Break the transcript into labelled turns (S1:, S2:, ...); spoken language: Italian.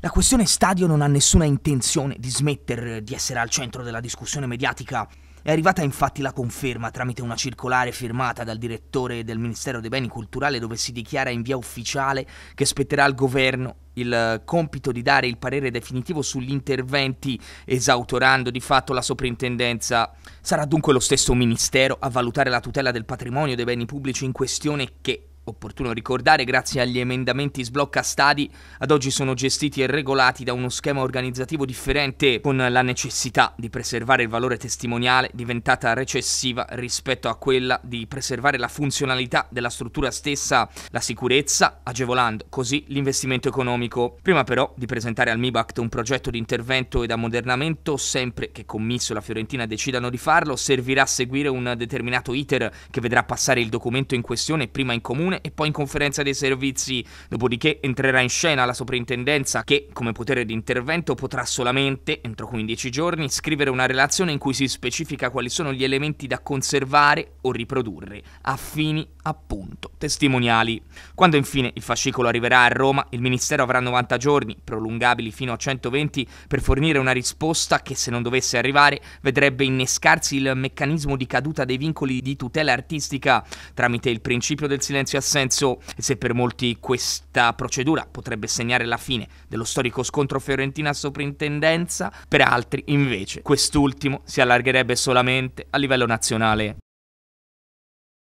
S1: La questione stadio non ha nessuna intenzione di smettere di essere al centro della discussione mediatica. È arrivata infatti la conferma tramite una circolare firmata dal direttore del Ministero dei Beni Culturali dove si dichiara in via ufficiale che spetterà al governo il compito di dare il parere definitivo sugli interventi, esautorando di fatto la soprintendenza. Sarà dunque lo stesso Ministero a valutare la tutela del patrimonio dei beni pubblici in questione che opportuno ricordare, grazie agli emendamenti sblocca stadi, ad oggi sono gestiti e regolati da uno schema organizzativo differente, con la necessità di preservare il valore testimoniale diventata recessiva rispetto a quella di preservare la funzionalità della struttura stessa, la sicurezza, agevolando così l'investimento economico. Prima però di presentare al MIBACT un progetto di intervento ed ammodernamento, sempre che Commisso e la Fiorentina decidano di farlo, servirà a seguire un determinato iter che vedrà passare il documento in questione prima in comune e poi in conferenza dei servizi, dopodiché entrerà in scena la soprintendenza che, come potere di intervento, potrà solamente, entro 15 giorni, scrivere una relazione in cui si specifica quali sono gli elementi da conservare o riprodurre, a fini appunto testimoniali. Quando infine il fascicolo arriverà a Roma, il Ministero avrà 90 giorni, prolungabili fino a 120, per fornire una risposta che, se non dovesse arrivare, vedrebbe innescarsi il meccanismo di caduta dei vincoli di tutela artistica tramite il principio del silenzio assoluto senso, se per molti questa procedura potrebbe segnare la fine dello storico scontro Fiorentina-Soprintendenza, per altri invece quest'ultimo si allargherebbe solamente a livello nazionale.